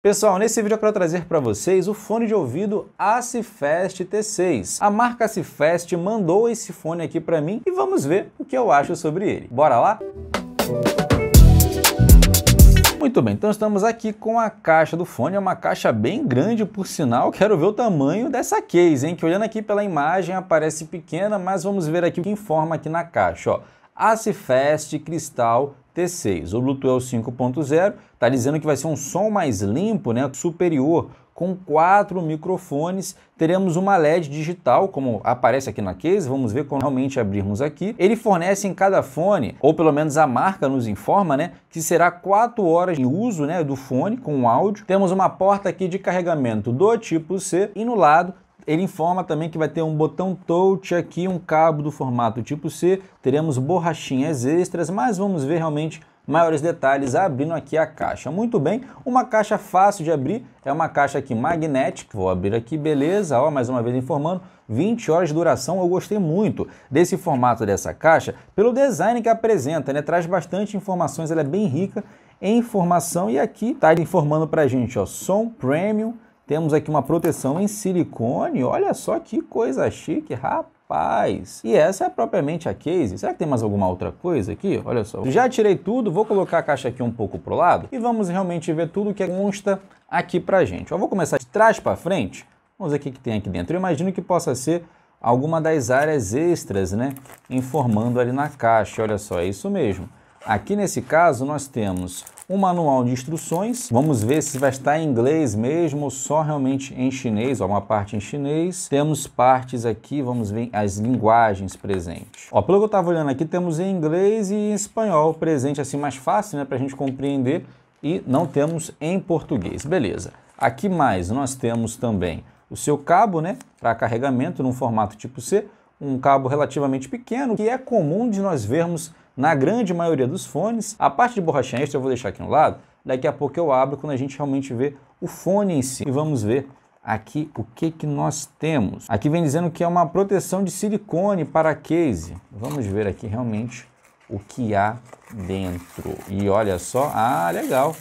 Pessoal, nesse vídeo eu quero trazer para vocês o fone de ouvido Acifest T6. A marca Acifest mandou esse fone aqui para mim e vamos ver o que eu acho sobre ele. Bora lá? Muito bem, então estamos aqui com a caixa do fone, é uma caixa bem grande por sinal, quero ver o tamanho dessa case, hein? Que olhando aqui pela imagem aparece pequena, mas vamos ver aqui o que informa aqui na caixa, ó. Acifest Cristal Bluetooth é O Bluetooth 5.0 está dizendo que vai ser um som mais limpo, né, superior, com quatro microfones. Teremos uma LED digital, como aparece aqui na case, vamos ver quando realmente abrirmos aqui. Ele fornece em cada fone, ou pelo menos a marca nos informa, né, que será quatro horas de uso né, do fone com áudio. Temos uma porta aqui de carregamento do tipo C e no lado ele informa também que vai ter um botão touch aqui, um cabo do formato tipo C, teremos borrachinhas extras, mas vamos ver realmente maiores detalhes abrindo aqui a caixa. Muito bem, uma caixa fácil de abrir, é uma caixa aqui magnética, vou abrir aqui, beleza, ó, mais uma vez informando, 20 horas de duração, eu gostei muito desse formato dessa caixa, pelo design que apresenta, né, traz bastante informações, ela é bem rica em informação e aqui tá informando pra gente, ó, som premium, temos aqui uma proteção em silicone, olha só que coisa chique, rapaz. E essa é propriamente a case. Será que tem mais alguma outra coisa aqui? Olha só. Já tirei tudo, vou colocar a caixa aqui um pouco pro lado e vamos realmente ver tudo é que consta aqui pra gente. Eu vou começar de trás para frente. Vamos ver o que tem aqui dentro. Eu imagino que possa ser alguma das áreas extras, né? Informando ali na caixa, olha só, é isso mesmo. Aqui nesse caso nós temos um manual de instruções. Vamos ver se vai estar em inglês mesmo ou só realmente em chinês, alguma uma parte em chinês. Temos partes aqui, vamos ver as linguagens presentes. Ó, pelo que eu estava olhando aqui, temos em inglês e em espanhol presente, assim mais fácil, né, para a gente compreender. E não temos em português, beleza. Aqui mais, nós temos também o seu cabo, né, para carregamento num formato tipo C, um cabo relativamente pequeno, que é comum de nós vermos na grande maioria dos fones. A parte de borrachinha extra eu vou deixar aqui no lado, daqui a pouco eu abro quando a gente realmente vê o fone em si. E vamos ver aqui o que, que nós temos. Aqui vem dizendo que é uma proteção de silicone para case. Vamos ver aqui realmente o que há dentro. E olha só, ah, legal.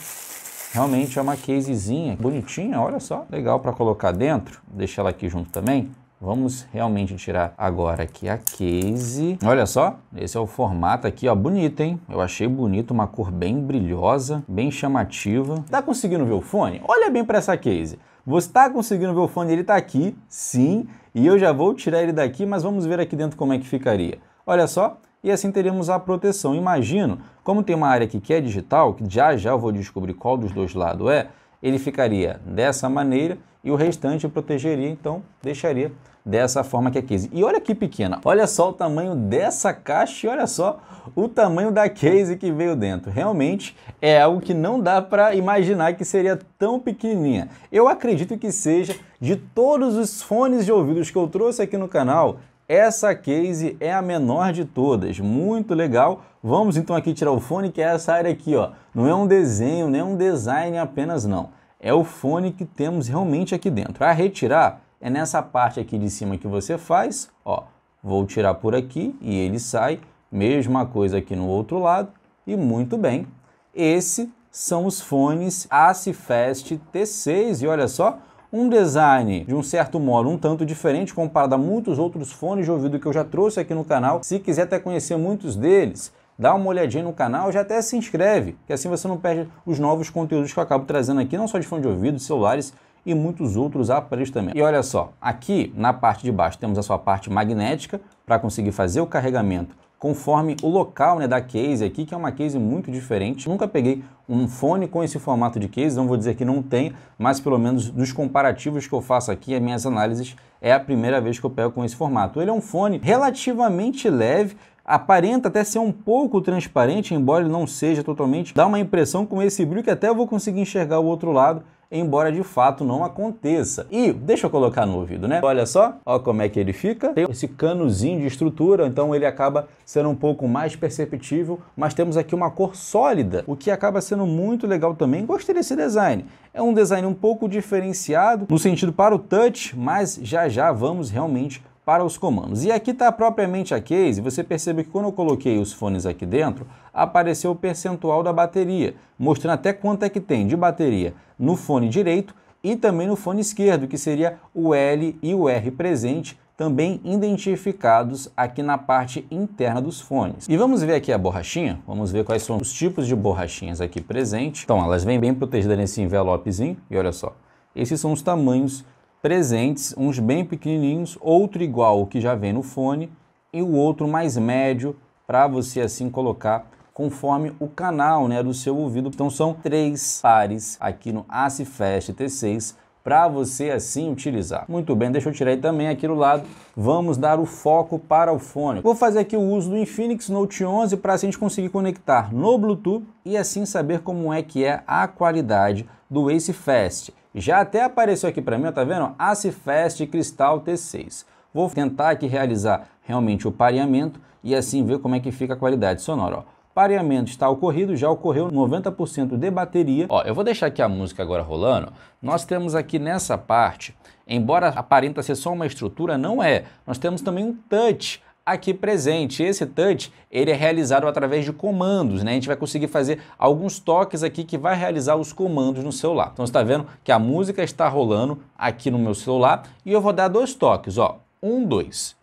Realmente é uma casezinha bonitinha, olha só, legal para colocar dentro. Deixa ela aqui junto também. Vamos realmente tirar agora aqui a case. Olha só, esse é o formato aqui, ó, bonito, hein? Eu achei bonito, uma cor bem brilhosa, bem chamativa. Tá conseguindo ver o fone? Olha bem para essa case. Você tá conseguindo ver o fone? Ele tá aqui, sim. E eu já vou tirar ele daqui, mas vamos ver aqui dentro como é que ficaria. Olha só, e assim teremos a proteção. Imagino, como tem uma área aqui que é digital, que já já eu vou descobrir qual dos dois lados é, ele ficaria dessa maneira e o restante eu protegeria, então deixaria dessa forma que a é case. E olha que pequena, olha só o tamanho dessa caixa e olha só o tamanho da case que veio dentro. Realmente é algo que não dá para imaginar que seria tão pequenininha. Eu acredito que seja de todos os fones de ouvidos que eu trouxe aqui no canal, essa case é a menor de todas, muito legal. Vamos então aqui tirar o fone, que é essa área aqui, ó. Não é um desenho, nem um design apenas não é o fone que temos realmente aqui dentro. A retirar é nessa parte aqui de cima que você faz, ó, vou tirar por aqui e ele sai, mesma coisa aqui no outro lado, e muito bem, esse são os fones Acifest T6 e olha só, um design de um certo modo um tanto diferente comparado a muitos outros fones de ouvido que eu já trouxe aqui no canal. Se quiser até conhecer muitos deles, dá uma olhadinha no canal, já até se inscreve, que assim você não perde os novos conteúdos que eu acabo trazendo aqui, não só de fone de ouvido, celulares e muitos outros aparelhos também. E olha só, aqui na parte de baixo temos a sua parte magnética para conseguir fazer o carregamento conforme o local né, da case aqui, que é uma case muito diferente. Nunca peguei um fone com esse formato de case, não vou dizer que não tem, mas pelo menos dos comparativos que eu faço aqui, as minhas análises, é a primeira vez que eu pego com esse formato. Ele é um fone relativamente leve, aparenta até ser um pouco transparente, embora ele não seja totalmente, dá uma impressão com esse brilho que até eu vou conseguir enxergar o outro lado, embora de fato não aconteça. E deixa eu colocar no ouvido, né? Olha só, ó como é que ele fica. Tem esse canozinho de estrutura, então ele acaba sendo um pouco mais perceptível, mas temos aqui uma cor sólida, o que acaba sendo muito legal também. Gostei desse design. É um design um pouco diferenciado no sentido para o touch, mas já já vamos realmente para os comandos. E aqui está propriamente a case, você percebe que quando eu coloquei os fones aqui dentro, apareceu o percentual da bateria, mostrando até quanto é que tem de bateria no fone direito e também no fone esquerdo, que seria o L e o R presente, também identificados aqui na parte interna dos fones. E vamos ver aqui a borrachinha, vamos ver quais são os tipos de borrachinhas aqui presentes. Então elas vêm bem protegidas nesse envelopezinho, e olha só, esses são os tamanhos presentes, uns bem pequenininhos, outro igual o que já vem no fone e o outro mais médio para você assim colocar conforme o canal né, do seu ouvido. Então são três pares aqui no AciFest T6 para você assim utilizar. Muito bem, deixa eu tirar aí também aqui do lado. Vamos dar o foco para o fone. Vou fazer aqui o uso do Infinix Note 11 para assim a gente conseguir conectar no Bluetooth e assim saber como é que é a qualidade do Ace Fast. Já até apareceu aqui para mim, ó, tá vendo? Ace Fast Cristal T6. Vou tentar aqui realizar realmente o pareamento e assim ver como é que fica a qualidade sonora, ó pareamento está ocorrido, já ocorreu 90% de bateria. Ó, eu vou deixar aqui a música agora rolando. Nós temos aqui nessa parte, embora aparenta ser só uma estrutura, não é. Nós temos também um touch aqui presente. Esse touch, ele é realizado através de comandos, né? A gente vai conseguir fazer alguns toques aqui que vai realizar os comandos no celular. Então você está vendo que a música está rolando aqui no meu celular e eu vou dar dois toques, ó. Um, dois.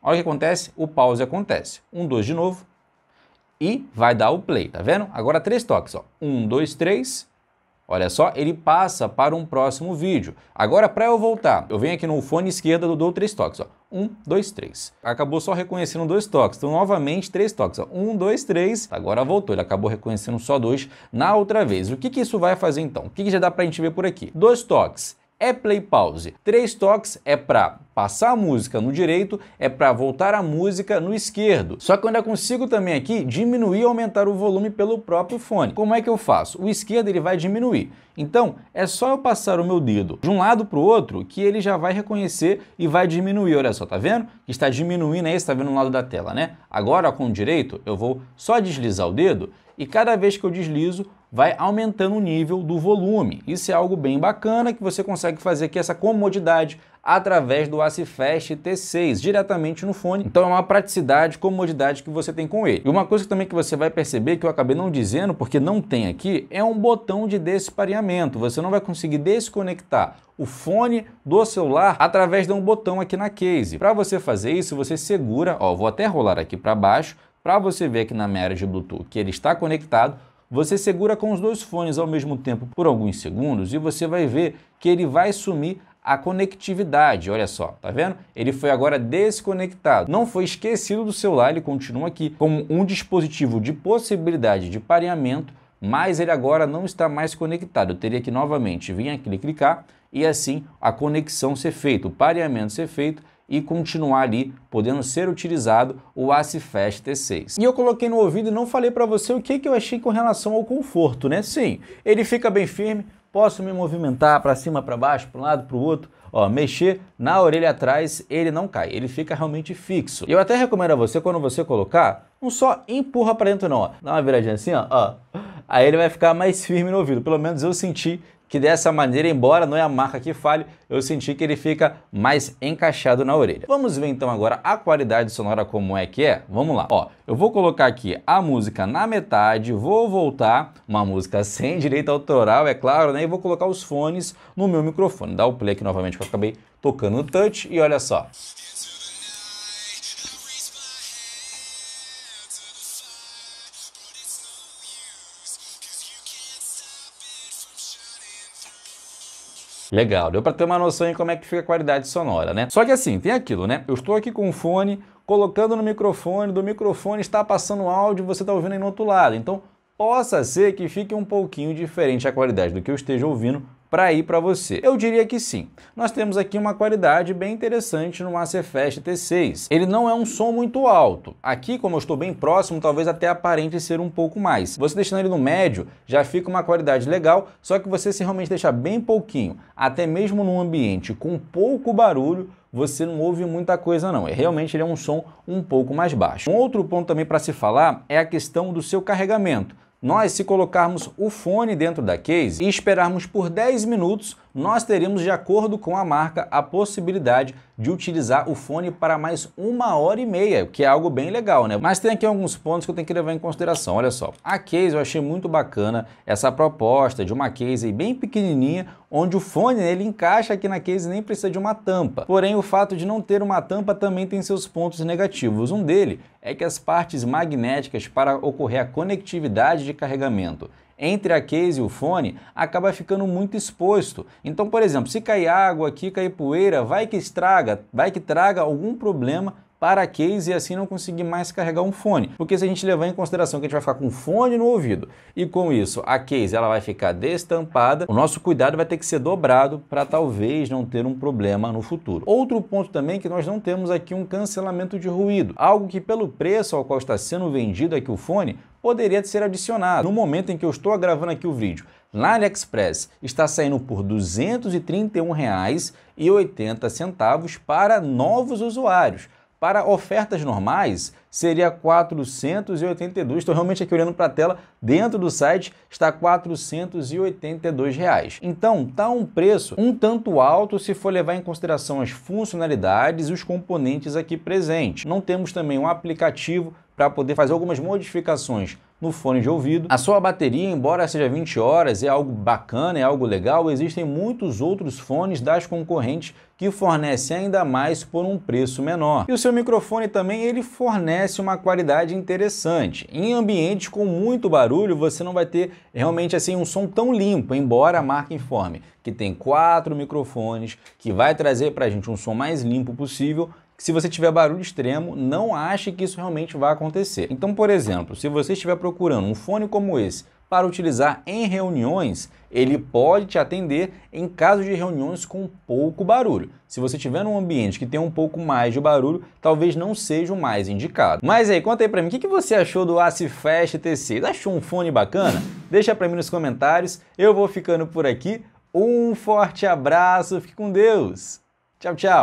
Olha o que acontece, o pause acontece. Um, dois de novo e vai dar o play, tá vendo? Agora três toques, ó. Um, dois, três. Olha só, ele passa para um próximo vídeo. Agora, para eu voltar, eu venho aqui no fone esquerdo, eu dou três toques. Ó um, dois, três. Acabou só reconhecendo dois toques, então novamente três toques. 1, Um, dois, três, agora voltou, ele acabou reconhecendo só dois na outra vez. O que, que isso vai fazer então? O que, que já dá para a gente ver por aqui? Dois toques é play pause. Três toques é para passar a música no direito, é para voltar a música no esquerdo. Só que eu ainda consigo também aqui diminuir e aumentar o volume pelo próprio fone. Como é que eu faço? O esquerdo ele vai diminuir. Então, é só eu passar o meu dedo de um lado para o outro que ele já vai reconhecer e vai diminuir. Olha só, tá vendo? Está diminuindo aí, está vendo no lado da tela, né? Agora com o direito, eu vou só deslizar o dedo e cada vez que eu deslizo, vai aumentando o nível do volume. Isso é algo bem bacana que você consegue fazer aqui essa comodidade através do Fast T6, diretamente no fone. Então é uma praticidade, comodidade que você tem com ele. E uma coisa também que você vai perceber, que eu acabei não dizendo, porque não tem aqui, é um botão de despareamento. Você não vai conseguir desconectar o fone do celular através de um botão aqui na case. Para você fazer isso, você segura, ó, vou até rolar aqui para baixo, para você ver aqui na minha área de Bluetooth que ele está conectado, você segura com os dois fones ao mesmo tempo por alguns segundos e você vai ver que ele vai sumir a conectividade, olha só, tá vendo? Ele foi agora desconectado. Não foi esquecido do celular, ele continua aqui como um dispositivo de possibilidade de pareamento, mas ele agora não está mais conectado. Eu teria que novamente vir aqui e clicar e assim a conexão ser feita, o pareamento ser feito e continuar ali podendo ser utilizado o ACFast T6. E eu coloquei no ouvido e não falei para você o que, que eu achei com relação ao conforto, né? Sim, ele fica bem firme, posso me movimentar para cima, para baixo, para um lado, para o outro, ó, mexer na orelha atrás, ele não cai, ele fica realmente fixo. Eu até recomendo a você, quando você colocar, não só empurra para dentro não, ó. dá uma viradinha assim, ó, ó, aí ele vai ficar mais firme no ouvido, pelo menos eu senti que dessa maneira, embora não é a marca que falhe, eu senti que ele fica mais encaixado na orelha. Vamos ver então agora a qualidade sonora como é que é? Vamos lá. Ó, eu vou colocar aqui a música na metade, vou voltar, uma música sem direito autoral, é claro, né? E vou colocar os fones no meu microfone. Dá o play aqui novamente que eu acabei tocando o touch e olha só. Legal, deu para ter uma noção em como é que fica a qualidade sonora, né? Só que assim, tem aquilo, né? Eu estou aqui com o fone, colocando no microfone, do microfone está passando áudio, você está ouvindo aí no outro lado. Então, possa ser que fique um pouquinho diferente a qualidade do que eu esteja ouvindo para ir para você? Eu diria que sim. Nós temos aqui uma qualidade bem interessante no Masterfest T6. Ele não é um som muito alto. Aqui, como eu estou bem próximo, talvez até aparente ser um pouco mais. Você deixando ele no médio, já fica uma qualidade legal, só que você se realmente deixar bem pouquinho, até mesmo num ambiente com pouco barulho, você não ouve muita coisa não. É realmente ele é um som um pouco mais baixo. Um outro ponto também para se falar é a questão do seu carregamento nós, se colocarmos o fone dentro da case e esperarmos por 10 minutos, nós teremos, de acordo com a marca, a possibilidade de utilizar o fone para mais uma hora e meia, que é algo bem legal, né? Mas tem aqui alguns pontos que eu tenho que levar em consideração. Olha só, a case eu achei muito bacana essa proposta de uma case bem pequenininha, onde o fone né, ele encaixa aqui na case e nem precisa de uma tampa. Porém, o fato de não ter uma tampa também tem seus pontos negativos. Um dele é que as partes magnéticas para ocorrer a conectividade de carregamento entre a case e o fone acaba ficando muito exposto. Então, por exemplo, se cair água aqui, cair poeira, vai que estraga, vai que traga algum problema para case e assim não conseguir mais carregar um fone. Porque se a gente levar em consideração que a gente vai ficar com um fone no ouvido e com isso a case ela vai ficar destampada, o nosso cuidado vai ter que ser dobrado para talvez não ter um problema no futuro. Outro ponto também é que nós não temos aqui um cancelamento de ruído, algo que pelo preço ao qual está sendo vendido aqui o fone, poderia ser adicionado. No momento em que eu estou gravando aqui o vídeo, na AliExpress está saindo por R$ 231,80 para novos usuários. Para ofertas normais, seria 482. Estou realmente aqui olhando para a tela, dentro do site está 482 reais. Então, tá um preço um tanto alto se for levar em consideração as funcionalidades e os componentes aqui presentes. Não temos também um aplicativo para poder fazer algumas modificações no fone de ouvido. A sua bateria, embora seja 20 horas, é algo bacana, é algo legal, existem muitos outros fones das concorrentes que fornecem ainda mais por um preço menor. E o seu microfone também ele fornece uma qualidade interessante. Em ambientes com muito barulho, você não vai ter realmente assim um som tão limpo, embora a marca informe que tem quatro microfones, que vai trazer para a gente um som mais limpo possível, se você tiver barulho extremo, não ache que isso realmente vai acontecer. Então, por exemplo, se você estiver procurando um fone como esse para utilizar em reuniões, ele pode te atender em caso de reuniões com pouco barulho. Se você estiver num ambiente que tem um pouco mais de barulho, talvez não seja o mais indicado. Mas aí, conta aí pra mim, o que, que você achou do Acifest T6? Achou um fone bacana? Deixa pra mim nos comentários, eu vou ficando por aqui. Um forte abraço, fique com Deus! Tchau, tchau!